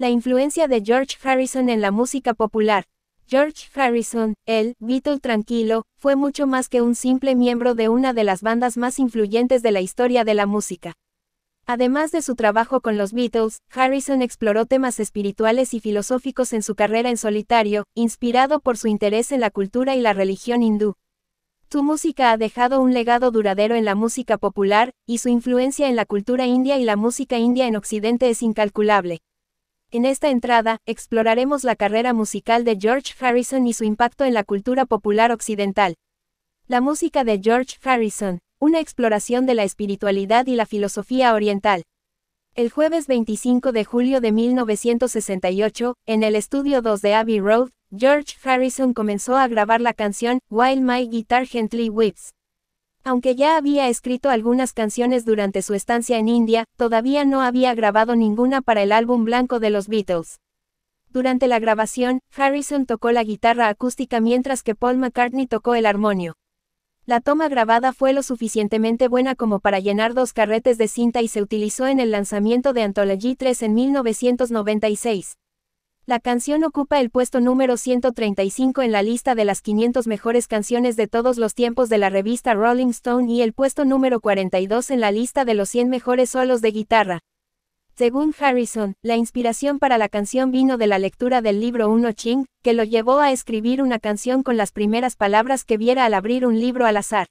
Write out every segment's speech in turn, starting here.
La influencia de George Harrison en la música popular. George Harrison, el Beatle tranquilo, fue mucho más que un simple miembro de una de las bandas más influyentes de la historia de la música. Además de su trabajo con los Beatles, Harrison exploró temas espirituales y filosóficos en su carrera en solitario, inspirado por su interés en la cultura y la religión hindú. Su música ha dejado un legado duradero en la música popular, y su influencia en la cultura india y la música india en Occidente es incalculable. En esta entrada, exploraremos la carrera musical de George Harrison y su impacto en la cultura popular occidental. La música de George Harrison, una exploración de la espiritualidad y la filosofía oriental. El jueves 25 de julio de 1968, en el estudio 2 de Abbey Road, George Harrison comenzó a grabar la canción While My Guitar Gently Whips. Aunque ya había escrito algunas canciones durante su estancia en India, todavía no había grabado ninguna para el álbum blanco de los Beatles. Durante la grabación, Harrison tocó la guitarra acústica mientras que Paul McCartney tocó el armonio. La toma grabada fue lo suficientemente buena como para llenar dos carretes de cinta y se utilizó en el lanzamiento de Anthology 3 en 1996. La canción ocupa el puesto número 135 en la lista de las 500 mejores canciones de todos los tiempos de la revista Rolling Stone y el puesto número 42 en la lista de los 100 mejores solos de guitarra. Según Harrison, la inspiración para la canción vino de la lectura del libro Uno Ching, que lo llevó a escribir una canción con las primeras palabras que viera al abrir un libro al azar.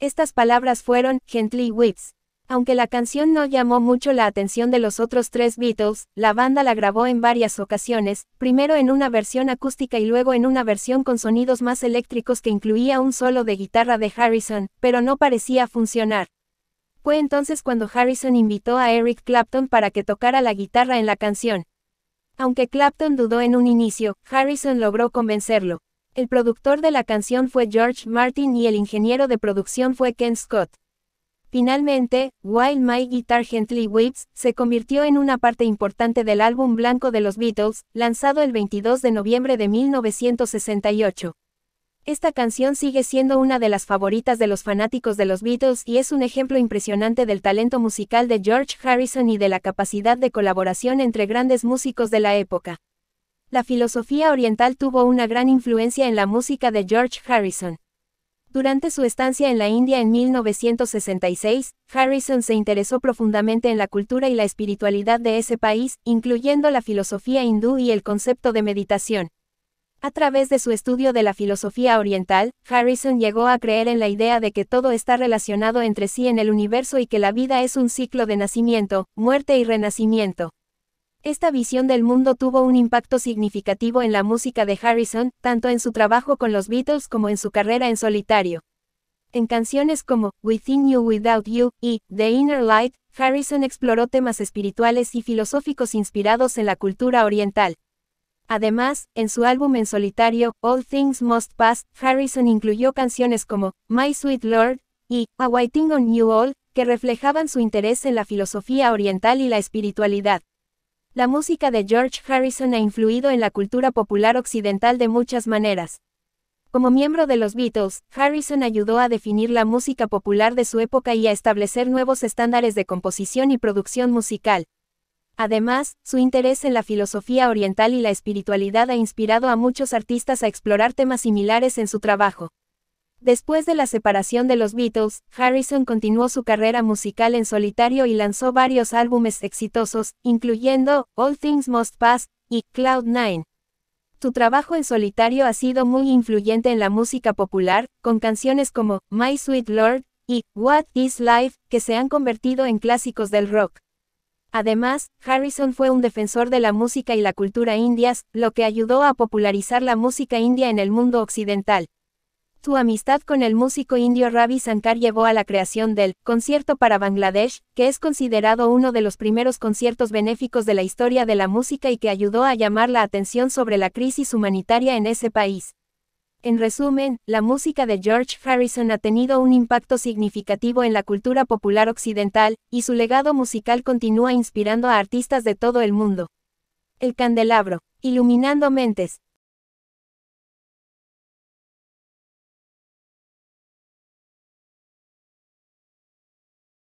Estas palabras fueron, Gently Whips. Aunque la canción no llamó mucho la atención de los otros tres Beatles, la banda la grabó en varias ocasiones, primero en una versión acústica y luego en una versión con sonidos más eléctricos que incluía un solo de guitarra de Harrison, pero no parecía funcionar. Fue entonces cuando Harrison invitó a Eric Clapton para que tocara la guitarra en la canción. Aunque Clapton dudó en un inicio, Harrison logró convencerlo. El productor de la canción fue George Martin y el ingeniero de producción fue Ken Scott. Finalmente, While My Guitar Gently Weeps se convirtió en una parte importante del álbum blanco de los Beatles, lanzado el 22 de noviembre de 1968. Esta canción sigue siendo una de las favoritas de los fanáticos de los Beatles y es un ejemplo impresionante del talento musical de George Harrison y de la capacidad de colaboración entre grandes músicos de la época. La filosofía oriental tuvo una gran influencia en la música de George Harrison. Durante su estancia en la India en 1966, Harrison se interesó profundamente en la cultura y la espiritualidad de ese país, incluyendo la filosofía hindú y el concepto de meditación. A través de su estudio de la filosofía oriental, Harrison llegó a creer en la idea de que todo está relacionado entre sí en el universo y que la vida es un ciclo de nacimiento, muerte y renacimiento. Esta visión del mundo tuvo un impacto significativo en la música de Harrison, tanto en su trabajo con los Beatles como en su carrera en solitario. En canciones como Within You Without You y The Inner Light, Harrison exploró temas espirituales y filosóficos inspirados en la cultura oriental. Además, en su álbum en solitario, All Things Must Pass, Harrison incluyó canciones como My Sweet Lord y A Waiting on You All, que reflejaban su interés en la filosofía oriental y la espiritualidad. La música de George Harrison ha influido en la cultura popular occidental de muchas maneras. Como miembro de los Beatles, Harrison ayudó a definir la música popular de su época y a establecer nuevos estándares de composición y producción musical. Además, su interés en la filosofía oriental y la espiritualidad ha inspirado a muchos artistas a explorar temas similares en su trabajo. Después de la separación de los Beatles, Harrison continuó su carrera musical en solitario y lanzó varios álbumes exitosos, incluyendo All Things Must Pass y Cloud Nine. Su trabajo en solitario ha sido muy influyente en la música popular, con canciones como My Sweet Lord y What Is Life, que se han convertido en clásicos del rock. Además, Harrison fue un defensor de la música y la cultura indias, lo que ayudó a popularizar la música india en el mundo occidental. Su amistad con el músico indio Ravi Shankar llevó a la creación del Concierto para Bangladesh, que es considerado uno de los primeros conciertos benéficos de la historia de la música y que ayudó a llamar la atención sobre la crisis humanitaria en ese país. En resumen, la música de George Harrison ha tenido un impacto significativo en la cultura popular occidental, y su legado musical continúa inspirando a artistas de todo el mundo. El candelabro, iluminando mentes,